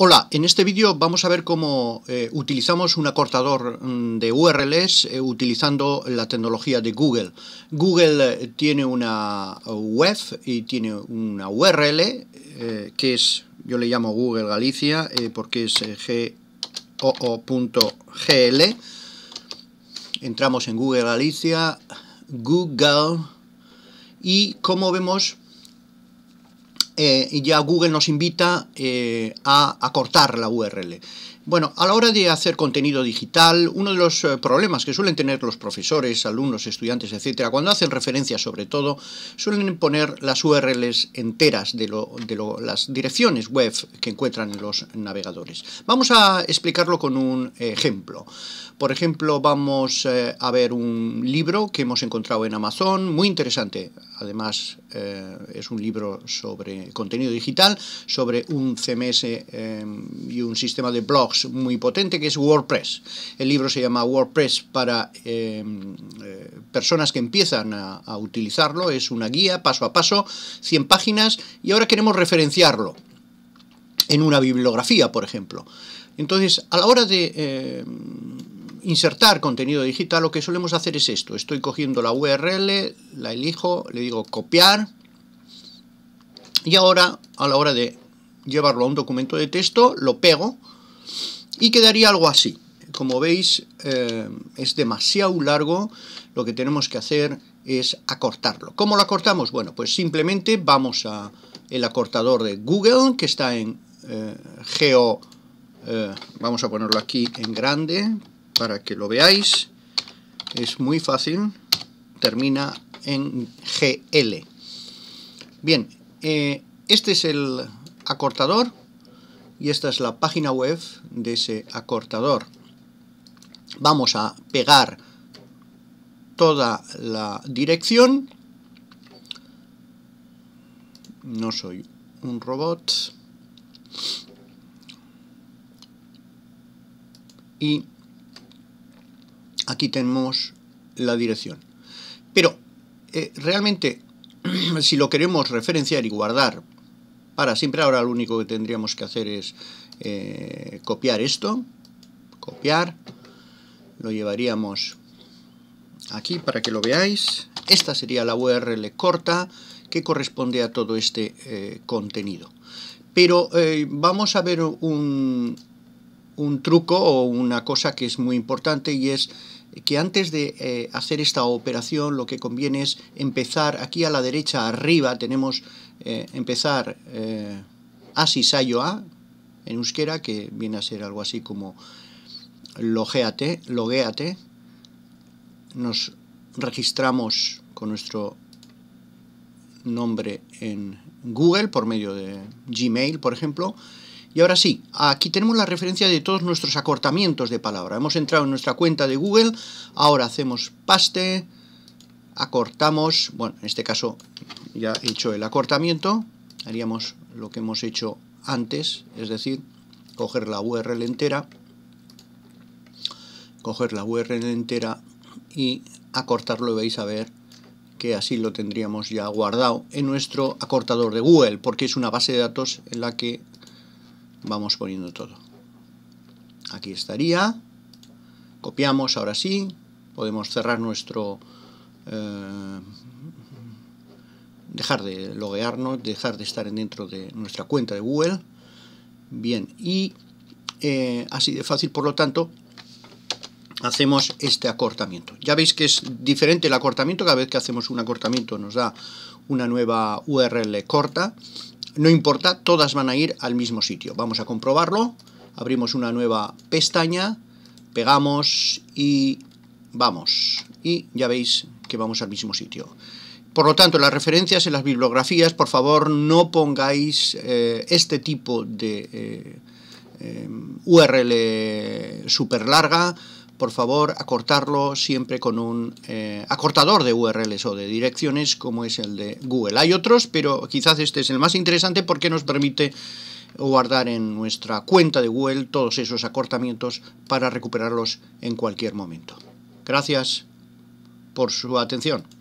Hola, en este vídeo vamos a ver cómo eh, utilizamos un acortador mm, de URLs eh, utilizando la tecnología de Google. Google eh, tiene una web y tiene una URL que es, yo le llamo Google Galicia porque es goo.gl. Entramos en Google Galicia, Google y como vemos eh, y ya Google nos invita eh, a acortar la URL. Bueno, a la hora de hacer contenido digital, uno de los eh, problemas que suelen tener los profesores, alumnos, estudiantes, etcétera, cuando hacen referencias sobre todo, suelen poner las URLs enteras de, las direcciones web que encuentran en los navegadores. Vamos a explicarlo con un ejemplo. Por ejemplo, vamos eh, a ver un libro que hemos encontrado en Amazon, muy interesante. Además, eh, es un libro sobre contenido digital, sobre un CMS y un sistema de blogs muy potente que es WordPress. El libro se llama WordPress para eh, eh, personas que empiezan a, utilizarlo. Es una guía paso a paso, 100 páginas, y ahora queremos referenciarlo en una bibliografía, por ejemplo. Entonces, a la hora de eh, insertar contenido digital, lo que solemos hacer es esto. Estoy cogiendo la URL, la elijo, le digo copiar. Y ahora, a la hora de llevarlo a un documento de texto, lo pego y quedaría algo así. Como veis eh, es demasiado largo, lo que tenemos que hacer es acortarlo. ¿Cómo lo acortamos? Bueno, pues simplemente vamos a el acortador de Google que está en eh, Geo, eh, vamos a ponerlo aquí en grande para que lo veáis. Es muy fácil, termina en GL. Bien, este es el acortador y esta es la página web de ese acortador. Vamos a pegar toda la dirección. No soy un robot. Y aquí tenemos la dirección. Pero eh, realmente, si lo queremos referenciar y guardar para siempre. Ahora lo único que tendríamos que hacer es eh, copiar esto, copiar, lo llevaríamos aquí para que lo veáis. Esta sería la URL corta que corresponde a todo este eh, contenido. Pero eh, vamos a ver un, un truco o una cosa que es muy importante y es que antes de eh, hacer esta operación lo que conviene es empezar aquí a la derecha arriba, tenemos eh, empezar eh, Sayo A en euskera, que viene a ser algo así como logeate, logueate, nos registramos con nuestro nombre en Google por medio de Gmail, por ejemplo, y ahora sí, aquí tenemos la referencia de todos nuestros acortamientos de palabra. Hemos entrado en nuestra cuenta de Google, ahora hacemos paste, acortamos, bueno, en este caso ya he hecho el acortamiento, haríamos lo que hemos hecho antes, es decir, coger la URL entera, coger la URL entera y acortarlo, vais a ver que así lo tendríamos ya guardado en nuestro acortador de Google, porque es una base de datos en la que vamos poniendo todo. Aquí estaría. Copiamos, ahora sí. Podemos cerrar nuestro... Eh, dejar de loguearnos, dejar de estar dentro de nuestra cuenta de Google. Bien, y eh, así de fácil, por lo tanto, hacemos este acortamiento. Ya veis que es diferente el acortamiento, cada vez que hacemos un acortamiento nos da una nueva URL corta no importa, todas van a ir al mismo sitio. Vamos a comprobarlo. Abrimos una nueva pestaña, pegamos y vamos. Y ya veis que vamos al mismo sitio. Por lo tanto, las referencias en las bibliografías, por favor, no pongáis eh, este tipo de eh, eh, URL súper larga por favor acortarlo siempre con un eh, acortador de URLs o de direcciones como es el de Google. Hay otros, pero quizás este es el más interesante porque nos permite guardar en nuestra cuenta de Google todos esos acortamientos para recuperarlos en cualquier momento. Gracias por su atención.